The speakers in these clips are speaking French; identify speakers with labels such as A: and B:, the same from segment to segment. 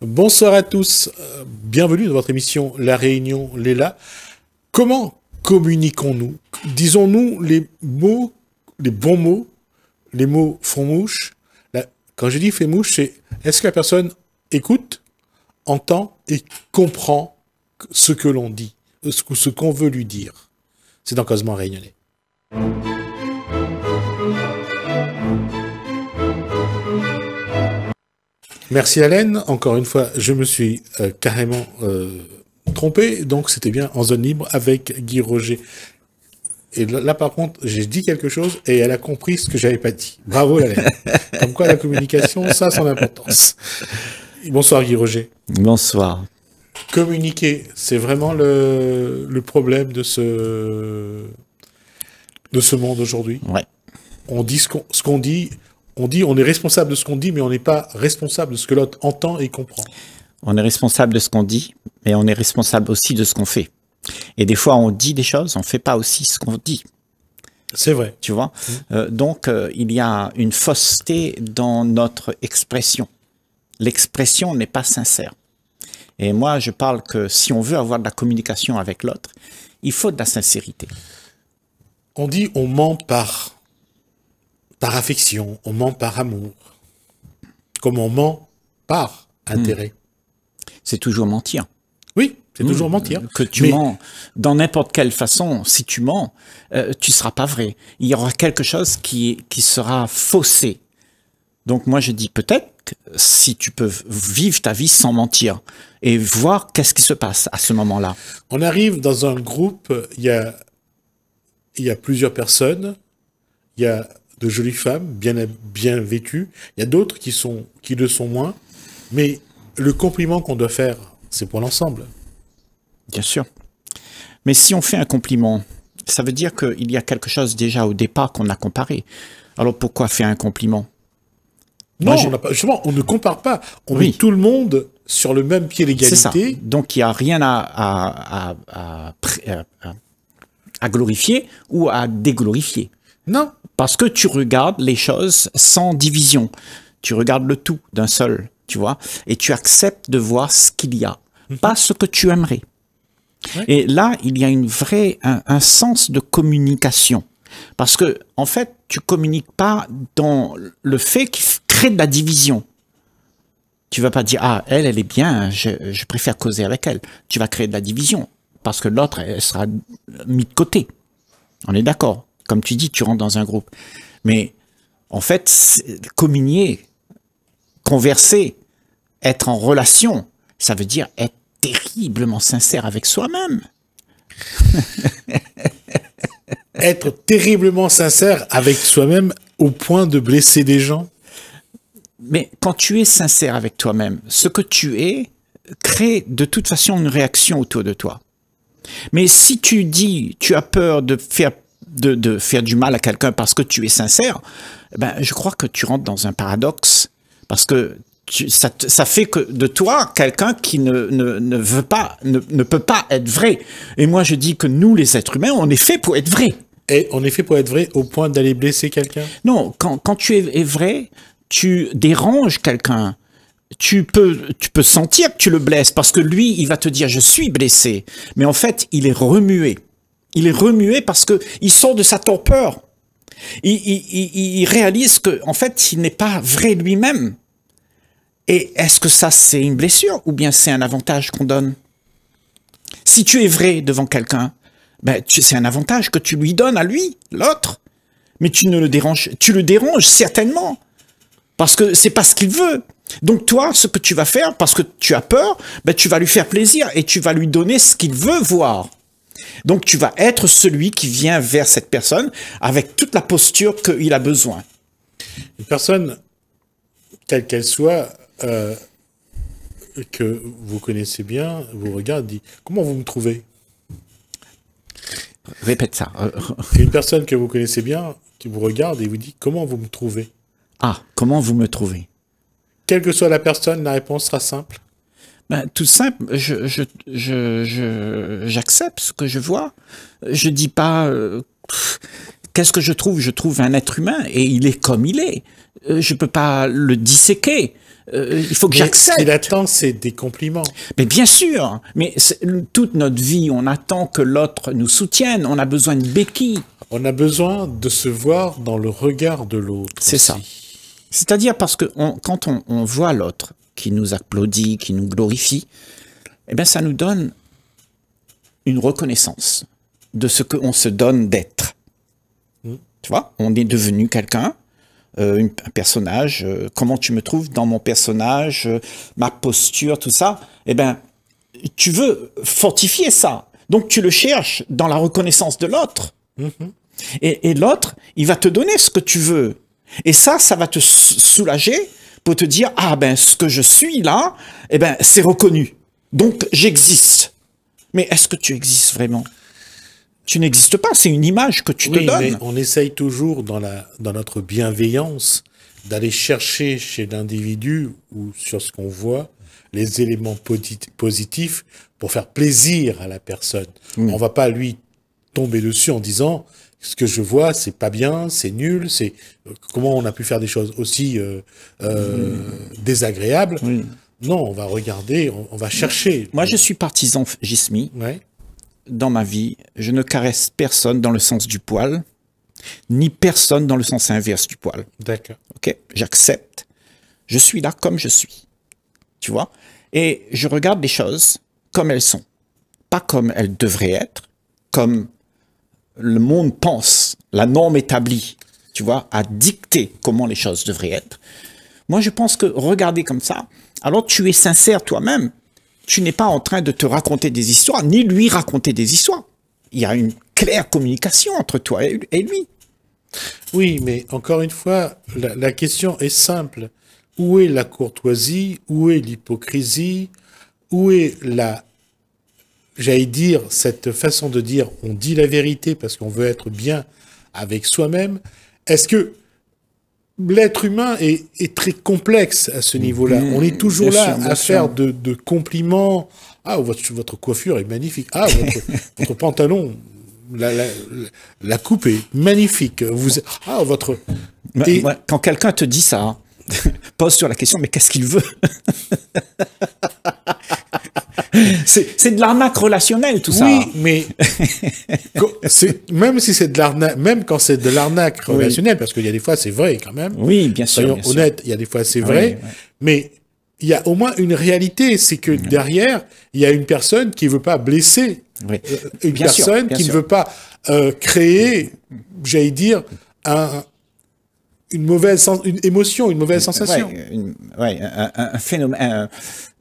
A: Bonsoir à tous, euh, bienvenue dans votre émission La Réunion là. Comment communiquons-nous Disons-nous les mots, les bons mots, les mots font mouche. quand je dis fait mouche, c'est est-ce que la personne écoute, entend et comprend ce que l'on dit, euh, ce qu'on veut lui dire C'est dans Cosement Réunionnais. Merci Alain. Encore une fois, je me suis euh, carrément euh, trompé. Donc c'était bien en zone libre avec Guy Roger. Et là, par contre, j'ai dit quelque chose et elle a compris ce que j'avais pas dit. Bravo Hélène. Comme quoi la communication, ça a son importance. Bonsoir Guy Roger.
B: Bonsoir.
A: Communiquer, c'est vraiment le, problème de ce, monde aujourd'hui. on dit ce qu'on dit, on dit on est responsable de ce qu'on dit, mais on n'est pas responsable de ce que l'autre entend et comprend.
B: On est responsable de ce qu'on dit, mais on est responsable aussi de ce qu'on fait. Et des fois, on dit des choses, on ne fait pas aussi ce qu'on dit. C'est vrai. Tu vois mmh. euh, Donc, euh, il y a une fausseté dans notre expression. L'expression n'est pas sincère. Et moi, je parle que si on veut avoir de la communication avec l'autre, il faut de la sincérité. On dit on ment par
A: par affection, on ment par amour, comme on ment
B: par intérêt. Hmm. C'est toujours mentir. Oui, c'est hmm. toujours mentir. Que tu mens, dans n'importe quelle façon, si tu mens, euh, tu ne seras pas vrai. Il y aura quelque chose qui, qui sera faussé. Donc moi je dis peut-être si tu peux vivre ta vie sans mentir et voir qu'est-ce qui se passe à ce moment-là. On arrive
A: dans un groupe, il y a, il y a plusieurs personnes, il y a de jolies femmes, bien, bien vêtues. Il y a d'autres qui, sont, qui le sont moins. Mais le compliment qu'on doit faire, c'est pour l'ensemble.
B: Bien sûr. Mais si on fait un compliment, ça veut dire qu'il y a quelque chose déjà au départ qu'on a comparé. Alors pourquoi faire un compliment Non, on pas, justement, on ne compare pas.
A: On met tout le monde sur le même pied d'égalité.
B: Donc il n'y a rien à, euh, à, à, glorifier ou à déglorifier. Non, parce que tu regardes les choses sans division. Tu regardes le tout d'un seul, tu vois, et tu acceptes de voir ce qu'il y a, mhm. pas ce que tu aimerais. Et là, il y a une vraie, un, vrai sens de communication. Parce que, en fait, tu communiques pas dans le fait qu'il crée de la division. Tu vas pas dire, ah, elle, elle est bien, je, je préfère causer avec elle. Tu vas créer de la division. Parce que l'autre, elle sera mise de côté. On est d'accord comme tu dis, tu rentres dans un groupe. Mais en fait, communier, converser, être en relation, ça veut dire être terriblement sincère avec soi-même. être terriblement sincère avec soi-même au point de blesser des gens. Mais quand tu es sincère avec toi-même, ce que tu es crée de toute façon une réaction autour de toi. Mais si tu dis, tu as peur de faire de, faire du mal à quelqu'un parce que tu es sincère, eh ben, je crois que tu rentres dans un paradoxe. Parce que ça, fait que de toi quelqu'un qui ne, veut pas, ne, peut pas être vrai. Et moi, je dis que nous, les êtres humains, on est fait pour être vrai. Et on est fait pour être vrai au point d'aller blesser quelqu'un Non, quand, tu es, vrai, tu déranges quelqu'un. Tu peux, tu peux sentir que tu le blesses parce que lui, il va te dire je suis blessé. Mais en fait, il est remué. Il est remué parce qu'il sort de sa torpeur. Il, réalise qu'en en fait, il n'est pas vrai lui-même. Et est-ce que ça, c'est une blessure ou bien c'est un avantage qu'on donne Si tu es vrai devant quelqu'un, ben, c'est un avantage que tu lui donnes à lui, l'autre. Mais tu ne le déranges, tu le déranges certainement. Parce que c'est pas ce qu'il veut. Donc toi, ce que tu vas faire, parce que tu as peur, ben, tu vas lui faire plaisir et tu vas lui donner ce qu'il veut voir. Donc tu vas être celui qui vient vers cette personne avec toute la posture qu'il a besoin. Une personne, telle qu'elle soit, euh,
A: que vous connaissez bien, vous regarde, dit Comment vous me trouvez
B: Répète ça. Euh,
A: une personne que vous connaissez bien, qui vous regarde et vous dit Comment vous me trouvez Ah, comment vous me trouvez Quelle que soit la personne, la
B: réponse sera simple. Ben, tout simple, je, j'accepte ce que je vois. Je dis pas euh, qu'est-ce que je trouve Je trouve un être humain et il est comme il est. Euh, je ne peux pas le disséquer. Euh, il faut que j'accepte. Ce qu'il attend, c'est des compliments. Mais bien sûr, mais toute notre vie, on attend que l'autre nous soutienne. On a besoin de béquilles. On a besoin de se voir dans le regard de l'autre. C'est ça. C'est-à-dire parce que quand on voit l'autre, qui nous applaudit, qui nous glorifie, eh bien ça nous donne une reconnaissance de ce qu'on se donne d'être. Mm. Tu vois, on est devenu quelqu'un, euh, un personnage, euh, comment tu me trouves dans mon personnage, euh, ma posture, tout ça. Eh bien, tu veux fortifier ça. Donc tu le cherches dans la reconnaissance de l'autre. Mm-hmm. Et, et l'autre, il va te donner ce que tu veux. Et ça, ça va te soulager pour te dire, ah ben ce que je suis là, eh ben c'est reconnu. Donc j'existe. Mais est-ce que tu existes vraiment Tu n'existes pas, c'est une image que tu te donnes.
A: on essaye toujours dans, la, dans notre bienveillance d'aller chercher chez l'individu ou sur ce qu'on voit les éléments positifs pour faire plaisir à la personne. On ne va pas lui tomber dessus en disant ce que je vois, c'est pas bien, c'est nul, c'est euh, comment on a pu faire des choses aussi euh, euh, désagréables.
B: Non, on va regarder, on, va chercher. Moi, je suis partisan Jismi. Ouais. Dans ma vie, je ne caresse personne dans le sens du poil, ni personne dans le sens inverse du poil. D'accord. Ok, j'accepte. Je suis là comme je suis. Tu vois Et je regarde les choses comme elles sont, pas comme elles devraient être, comme le monde pense, la norme établie, tu vois, a dicté comment les choses devraient être. Moi, je pense que regarder comme ça, alors tu es sincère toi-même. Tu n'es pas en train de te raconter des histoires, ni lui raconter des histoires. Il y a une claire communication entre toi et lui. Oui,
A: mais encore une fois, la, la question est simple. Où est la courtoisie Où est l'hypocrisie Où est la j'allais dire, cette façon de dire on dit la vérité parce qu'on veut être bien avec soi-même, est-ce que l'être humain est, très complexe à ce niveau-là On est toujours là à faire de, compliments. Ah, votre, votre, coiffure est magnifique. Ah, votre, pantalon, la, coupe est magnifique. Vous, ah, votre.
B: Quand quelqu'un te dit ça, hein, pose sur la question, mais qu'est-ce qu'il veut c'est de l'arnaque relationnelle, tout ça. Oui, mais
A: même si c'est de l'arnaque, même quand c'est de l'arnaque relationnelle, parce qu'il y a des fois c'est vrai quand même. Oui, bien sûr. Soyons il y a des fois c'est vrai, mais il y a au moins une réalité, c'est que derrière, il y a une personne qui ne veut pas blesser, euh, une personne qui ne veut pas euh, créer, j'allais dire, une mauvaise une émotion, une mauvaise sensation.
B: Oui, un, un, phénomène,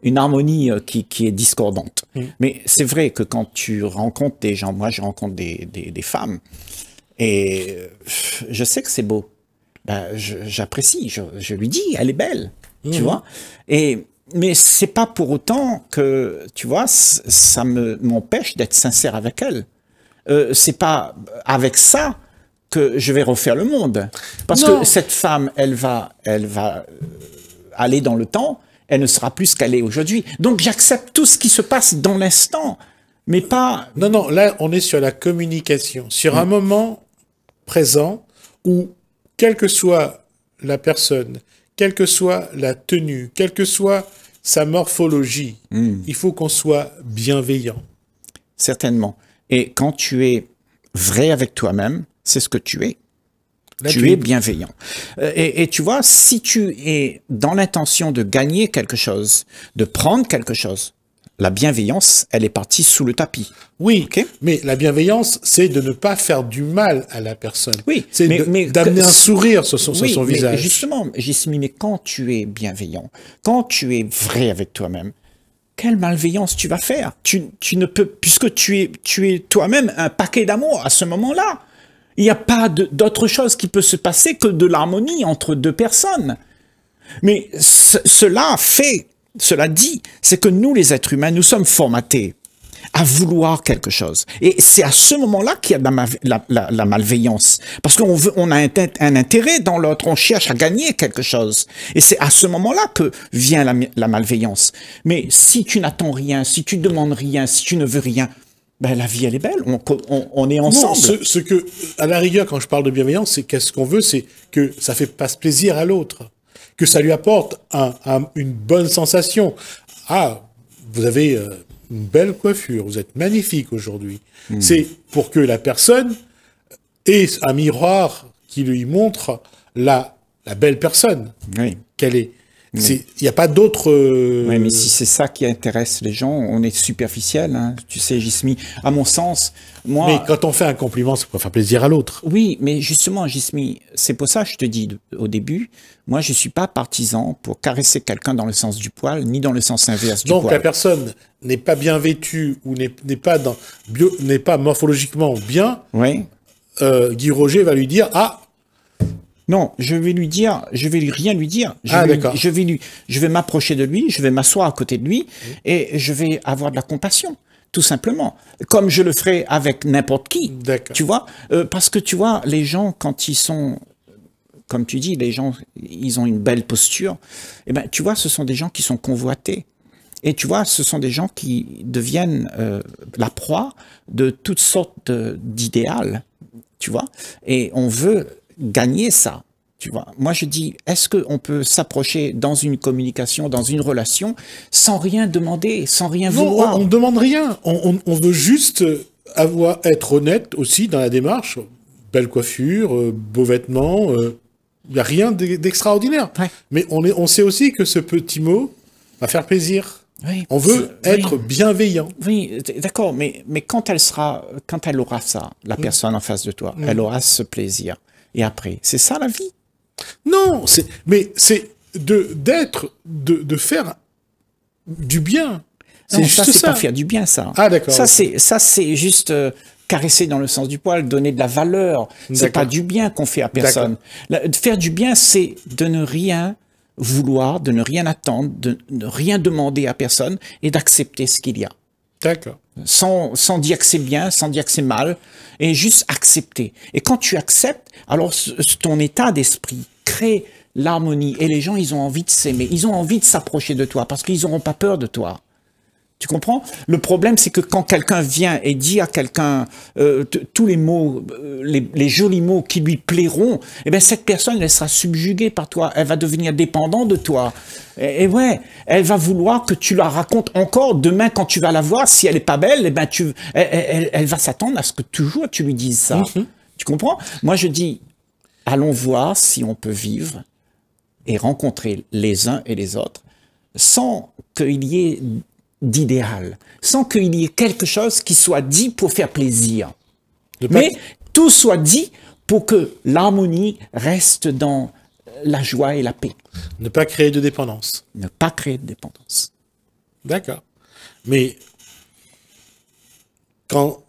B: une harmonie euh, qui, est discordante. Mm. Mais c'est vrai que quand tu rencontres des gens, moi je rencontre des, femmes, et euh, je sais que c'est beau. Ben, j'apprécie, je, lui dis, elle est belle, mm. tu vois. Et mais c'est pas pour autant que tu vois ça me m'empêche d'être sincère avec elle. Euh, c'est pas avec ça que je vais refaire le monde parce que cette femme, elle va, elle va euh, aller dans le temps elle ne sera plus ce qu'elle est aujourd'hui. Donc j'accepte tout ce qui se passe dans l'instant, mais pas... Non, non,
A: là on est sur la communication, sur un mm. moment présent où, quelle que soit la personne, quelle que soit la tenue, quelle que soit
B: sa morphologie, mm. il faut qu'on soit bienveillant. Certainement. Et quand tu es vrai avec toi-même, c'est ce que tu es tu es bienveillant. Euh, et, tu vois, si tu es dans l'intention de gagner quelque chose, de prendre quelque chose, la bienveillance, elle est partie sous le tapis. Oui, mais la bienveillance, c'est de ne pas faire du mal à la personne. Oui, c'est d'amener un sourire sur son, mais visage. Justement, Jismi, mais quand tu es bienveillant, quand tu es vrai avec toi-même, quelle malveillance tu vas faire tu, ne peux, puisque tu es, tu es toi-même un paquet d'amour à ce moment-là. Il n'y a pas d'autre chose qui peut se passer que de l'harmonie entre deux personnes. Mais cela fait, cela dit, c'est que nous, les êtres humains, nous sommes formatés à vouloir quelque chose. Et c'est à ce moment-là qu'il y a la, malveillance. Parce qu'on on a un, un intérêt dans l'autre, on cherche à gagner quelque chose. Et c'est à ce moment-là que vient la malveillance. Mais si tu n'attends rien, si tu demandes rien, si tu ne veux rien, ben, la vie, elle est belle. On, est ensemble. ce, que, à la rigueur, quand je parle de bienveillance, c'est qu'est-ce qu'on veut, c'est
A: que ça fait passe plaisir à l'autre, que ça lui apporte un, une bonne sensation. Ah, vous avez euh, une belle coiffure, vous êtes magnifique aujourd'hui. Hmm. C'est pour que la personne ait un miroir qui lui montre
B: la, la belle personne qu'elle est. Il n'y a pas d'autres euh, Oui, mais si c'est ça qui intéresse les gens, on est superficiel. Hein. Tu sais, Gismi, à mon sens, moi. Mais quand on fait un compliment, c'est pour faire plaisir à l'autre. Oui, mais justement, Gismi, c'est pour ça que je te dis au début, moi, je ne suis pas partisan pour caresser quelqu'un dans le sens du poil, ni dans le sens inverse du poil. Donc, la
A: personne n'est pas bien vêtue ou n'est pas,
B: pas morphologiquement bien. Oui. Euh, Guy Roger va lui dire Ah, non, je vais lui dire, je vais rien lui dire. Je ah, vais, je vais m'approcher de lui, je vais m'asseoir à côté de lui et je vais avoir de la compassion, tout simplement, comme je le ferai avec n'importe qui. Tu vois, euh, parce que tu vois, les gens quand ils sont comme tu dis, les gens, ils ont une belle posture. Eh ben, tu vois, ce sont des gens qui sont convoités. Et tu vois, ce sont des gens qui deviennent euh, la proie de toutes sortes euh, d'idéales, tu vois. Et on veut gagner ça. Tu vois, moi je dis, est-ce qu'on peut s'approcher dans une communication, dans une relation, sans rien demander, sans rien vouloir
A: on, ne demande rien. On, veut juste avoir, être honnête aussi dans la démarche. Belle coiffure, euh, beaux vêtements, il euh, n'y a rien d'extraordinaire. Mais on, est, on sait aussi que ce petit mot va
B: faire plaisir. on veut être bienveillant. Oui, d'accord, mais, quand elle sera, quand elle aura ça, la mm. personne en face de toi, mm. elle aura ce plaisir et après. C'est ça la vie Non, c'est, mais c'est de, d'être, de, de faire du bien. C'est ça. c'est pas faire du bien, ça. Ah, d'accord. Ça, c'est, ça, c'est juste euh, caresser dans le sens du poil, donner de la valeur. C'est pas du bien qu'on fait à personne. faire du bien, c'est de ne rien vouloir, de ne rien attendre, de ne rien demander à personne et d'accepter ce qu'il y a. D'accord sans, sans dire que c'est bien, sans dire que c'est mal, et juste accepter. Et quand tu acceptes, alors ton état d'esprit crée l'harmonie, et les gens, ils ont envie de s'aimer, ils ont envie de s'approcher de toi, parce qu'ils n'auront pas peur de toi. Tu comprends Le problème, c'est que quand quelqu'un vient et dit à quelqu'un euh, tous les mots, euh, les, jolis mots qui lui plairont, eh bien, cette personne, elle sera subjuguée par toi. Elle va devenir dépendante de toi. Et, ouais, elle va vouloir que tu la racontes encore. Demain, quand tu vas la voir, si elle n'est pas belle, eh ben, tu, elle, va s'attendre à ce que toujours tu lui dises ça. Mm-hmm. Tu comprends Moi, je dis, allons voir si on peut vivre et rencontrer les uns et les autres sans qu'il y ait d'idéal, sans qu'il y ait quelque chose qui soit dit pour faire plaisir. Mais tout soit dit pour que l'harmonie reste dans la joie et la paix. Ne pas créer de dépendance. Ne pas créer de dépendance. D'accord. Mais quand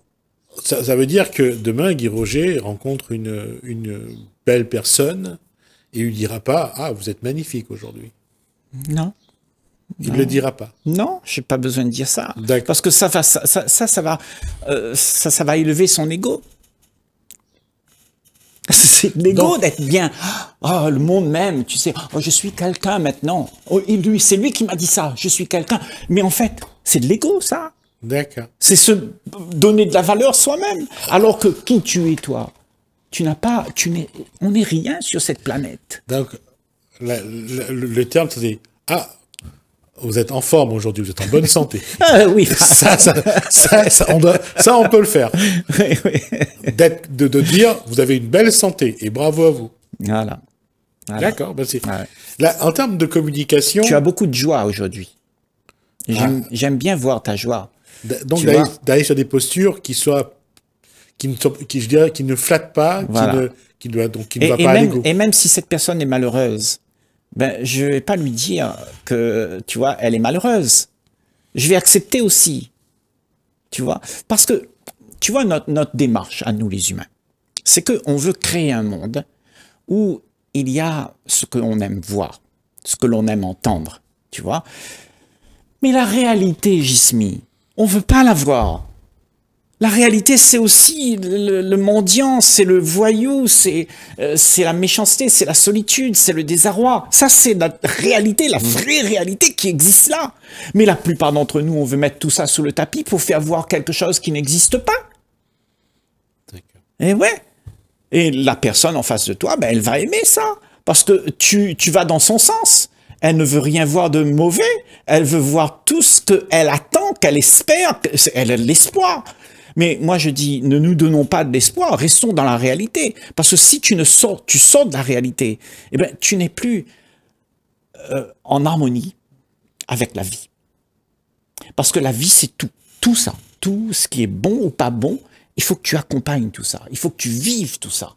A: ça, veut dire que demain, Guy Roger rencontre une, une belle personne
B: et lui dira pas Ah, vous êtes magnifique aujourd'hui. Non. Il ne le dira pas. Non, j'ai pas besoin de dire ça. Parce que ça va, ça, ça, va, euh, ça, ça va élever son ego. C'est l'ego d'être bien. Ah, le monde même, tu sais. Oh, je suis quelqu'un maintenant. Oh, lui, c'est lui qui m'a dit ça. Je suis quelqu'un. Mais en fait, c'est de l'ego, ça. D'accord. C'est se donner de la valeur soi-même. Alors que qui tu es, toi Tu n'as pas. Tu n'es. On n'est rien sur cette planète.
A: Donc, le terme, c'est ah, vous êtes en forme aujourd'hui, vous êtes en bonne santé. ah, oui. Ça, ça, ça, on ça, on peut le faire. Oui, De, dire, vous avez une belle santé et bravo à vous. Voilà. D'accord. merci. Ben, Là, en termes de communication. Tu as beaucoup de joie aujourd'hui. J'aime ah. bien voir ta joie. donc, d'aller sur des postures qui soient, qui ne, qui, je ne flattent pas, qui ne, qui doit, donc qui ne pas même, Et
B: même si cette personne est malheureuse, ben, je vais pas lui dire que, tu vois, elle est malheureuse. Je vais accepter aussi. Tu vois Parce que, tu vois, notre, démarche à nous les humains, c'est qu'on veut créer un monde où il y a ce que l'on aime voir, ce que l'on aime entendre, tu vois. Mais la réalité, Jismi, on veut pas la voir. La réalité, c'est aussi le, mendiant, c'est le voyou, euh, c'est la méchanceté, c'est la solitude, c'est le désarroi. Ça, c'est la réalité, la mm. vraie réalité qui existe là. Mais la plupart d'entre nous, on veut mettre tout ça sous le tapis pour faire voir quelque chose qui n'existe pas. Et eh ouais. Et la personne en face de toi, ben, elle va aimer ça. Parce que tu, tu vas dans son sens. Elle ne veut rien voir de mauvais. Elle veut voir tout ce qu'elle attend, qu'elle espère. Elle a l'espoir. Mais moi je dis, ne nous donnons pas de l'espoir, restons dans la réalité. Parce que si tu ne sors, tu sors de la réalité, eh ben, tu n'es plus euh, en harmonie avec la vie. Parce que la vie, c'est tout, tout ça, tout ce qui est bon ou pas bon, il faut que tu accompagnes tout ça, il faut que tu vives tout ça.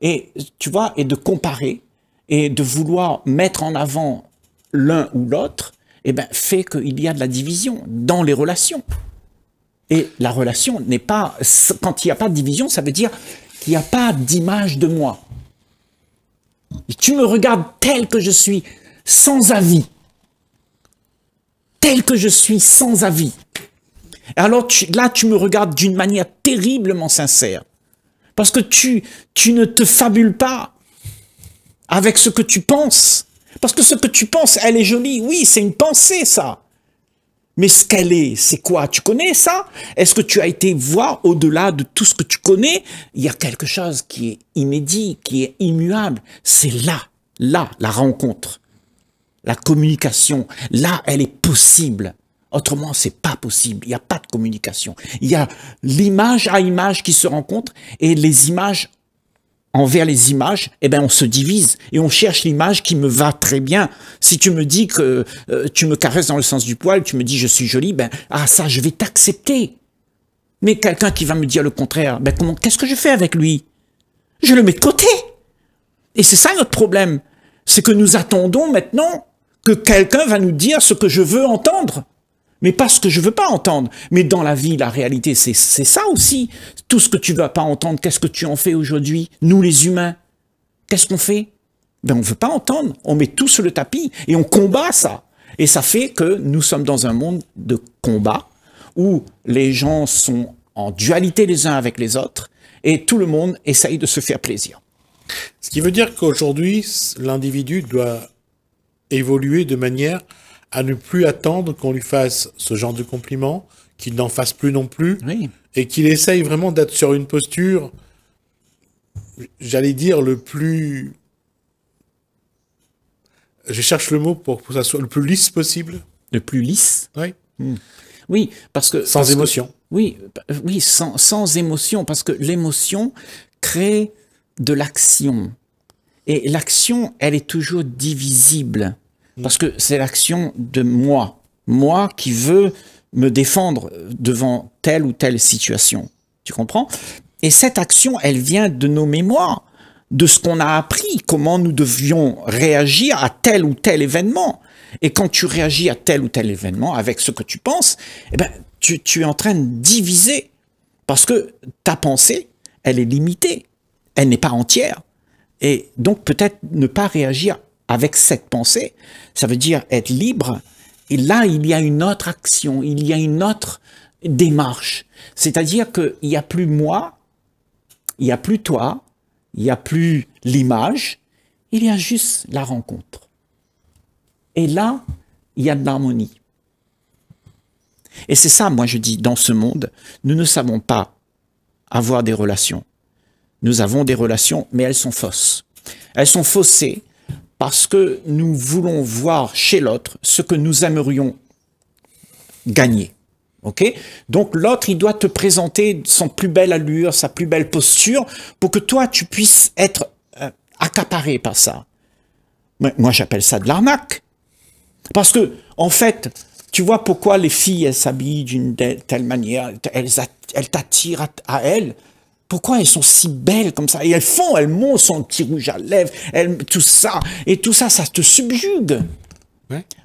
B: Et tu vois, et de comparer, et de vouloir mettre en avant l'un ou l'autre, eh ben, fait qu'il y a de la division dans les relations. Et la relation n'est pas... Quand il n'y a pas de division, ça veut dire qu'il n'y a pas d'image de moi. tu me regardes tel que je suis, sans avis. Tel que je suis, sans avis. alors là, tu me regardes d'une manière terriblement sincère. Parce que tu, tu ne te fabules pas avec ce que tu penses. Parce que ce que tu penses, elle est jolie. Oui, c'est une pensée, ça. Mais ce qu'elle est, c'est quoi Tu connais ça Est-ce que tu as été voir au-delà de tout ce que tu connais Il y a quelque chose qui est inédit, qui est immuable. C'est là, là, la rencontre. La communication, là, elle est possible. Autrement, c'est pas possible. Il n'y a pas de communication. Il y a l'image à image qui se rencontre et les images envers les images, eh ben on se divise et on cherche l'image qui me va très bien. Si tu me dis que euh, tu me caresses dans le sens du poil, tu me dis je suis jolie, ben ah ça je vais t'accepter. Mais quelqu'un qui va me dire le contraire, ben comment qu'est-ce que je fais avec lui Je le mets de côté. Et c'est ça notre problème, c'est que nous attendons maintenant que quelqu'un va nous dire ce que je veux entendre mais pas ce que je veux pas entendre. Mais dans la vie, la réalité, c'est ça aussi. Tout ce que tu vas pas entendre, qu'est-ce que tu en fais aujourd'hui Nous, les humains, qu'est-ce qu'on fait ben, On veut pas entendre. On met tout sur le tapis et on combat ça. Et ça fait que nous sommes dans un monde de combat où les gens sont en dualité les uns avec les autres et tout le monde essaye de se faire plaisir. Ce qui veut dire
A: qu'aujourd'hui, l'individu doit évoluer de manière à ne plus attendre qu'on lui fasse ce genre de compliment, qu'il n'en fasse plus non plus, et qu'il essaye vraiment d'être sur une posture, j'allais dire, le plus... Je cherche le mot pour que ça soit le plus lisse possible. Le plus
B: lisse Oui. Hmm. Oui, parce que... Sans émotion. oui, oui sans, sans émotion, parce que l'émotion crée de l'action. Et l'action, elle est toujours divisible. Mm. Parce que c'est l'action de moi, moi qui veux me défendre devant telle ou telle situation. Tu comprends Et cette action, elle vient de nos mémoires, de ce qu'on a appris, comment nous devions réagir à tel ou tel événement. Et quand tu réagis à tel ou tel événement avec ce que tu penses, eh ben, tu es en train de diviser. Parce que ta pensée, elle est limitée, elle n'est pas entière. Et donc peut-être ne pas réagir avec cette pensée, ça veut dire être libre. Et là, il y a une autre action, il y a une autre démarche. C'est-à-dire qu'il n'y a plus moi, il n'y a plus toi, il n'y a plus l'image, il y a juste la rencontre. Et là, il y a de l'harmonie. Et c'est ça, moi je dis, dans ce monde, nous ne savons pas avoir des relations. Nous avons des relations, mais elles sont fausses. Elles sont faussées parce que nous voulons voir chez l'autre ce que nous aimerions gagner. Donc l'autre, il doit te présenter son plus belle allure, sa plus belle posture, pour que toi, tu puisses être euh, accaparé par ça. moi, j'appelle ça de l'arnaque. Parce que, en fait, tu vois pourquoi les filles, elles s'habillent d'une telle manière, elles, t'attirent à elles, pourquoi elles sont si belles comme ça Et elles font, elles montent son petit rouge à lèvres, elles, tout ça. Et tout ça, ça te subjugue.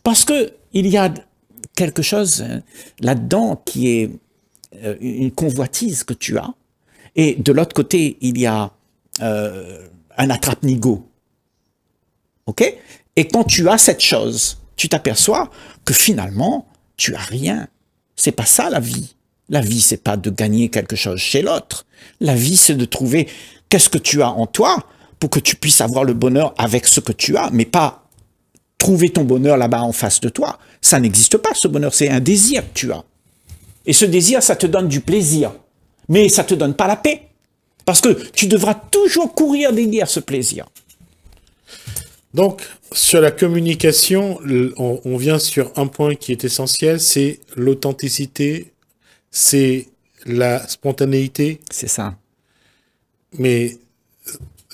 B: Parce que il y a quelque chose euh, là-dedans qui est euh, une convoitise que tu as. Et de l'autre côté, il y a euh, un attrape-nigo. OK Et quand tu as cette chose, tu t'aperçois que finalement, tu as rien. C'est pas ça la vie. La vie, c'est pas de gagner quelque chose chez l'autre. La vie, c'est de trouver qu'est-ce que tu as en toi pour que tu puisses avoir le bonheur avec ce que tu as, mais pas trouver ton bonheur là-bas en face de toi. Ça n'existe pas, ce bonheur. C'est un désir que tu as. Et ce désir, ça te donne du plaisir. Mais ça te donne pas la paix. Parce que tu devras toujours courir derrière ce plaisir.
A: Donc, sur la communication, on, vient sur un point qui est essentiel, c'est l'authenticité c'est la spontanéité. C'est ça. Mais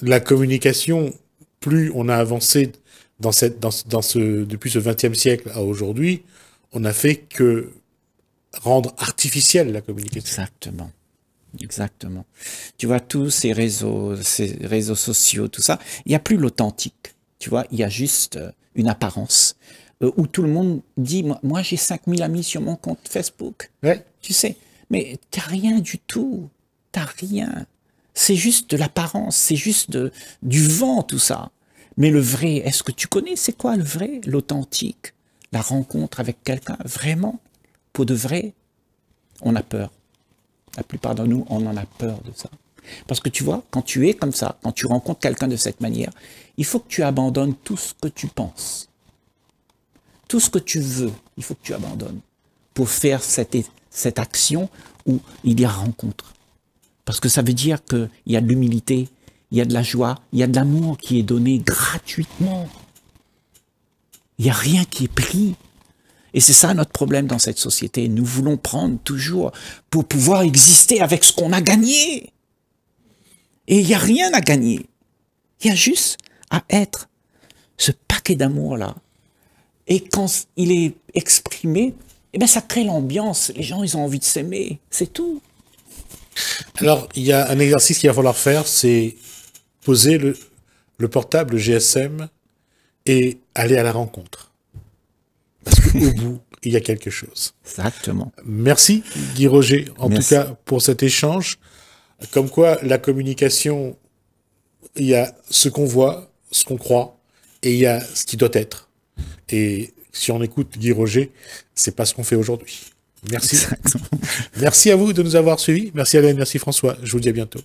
A: la communication, plus on a avancé dans ce, depuis ce XXe siècle à aujourd'hui,
B: on a fait que rendre artificielle la communication. Exactement. Exactement. Tu vois, tous ces réseaux, ces réseaux sociaux, tout ça, il n'y a plus l'authentique. Tu vois, il y a juste euh, une apparence. Euh, où tout le monde dit Moi, j'ai 5000 amis sur mon compte Facebook. Tu sais, mais t'as rien du tout. T'as rien. C'est juste de l'apparence, c'est juste du vent, tout ça. Mais le vrai, est-ce que tu connais c'est quoi le vrai, l'authentique, la rencontre avec quelqu'un, vraiment, pour de vrai On a peur. La plupart d'entre nous, on en a peur de ça. Parce que tu vois, quand tu es comme ça, quand tu rencontres quelqu'un de cette manière, il faut que tu abandonnes tout ce que tu penses tout ce que tu veux, il faut que tu abandonnes pour faire cette, cette action où il y a rencontre. Parce que ça veut dire qu'il y a de l'humilité, il y a de la joie, il y a de l'amour qui est donné gratuitement. Il n'y a rien qui est pris. Et c'est ça notre problème dans cette société. Nous voulons prendre toujours pour pouvoir exister avec ce qu'on a gagné. Et il n'y a rien à gagner. Il y a juste à être. Ce paquet d'amour-là, et quand il est exprimé, eh ben, ça crée l'ambiance. Les gens, ils ont envie de s'aimer. C'est tout.
A: Alors, il y a un exercice qu'il va falloir faire, c'est poser le, le portable GSM et aller à la rencontre. Parce qu'au bout, il y a quelque chose.
B: Exactement.
A: Merci, Guy Roger, en tout cas, pour cet échange. Comme quoi, la communication, il y a ce qu'on voit, ce qu'on croit, et il y a ce qui doit être. Et si on écoute Guy Roger, c'est pas ce qu'on fait aujourd'hui. Merci. Merci à vous de nous avoir suivis. Merci Alain, merci François. Je vous dis à bientôt.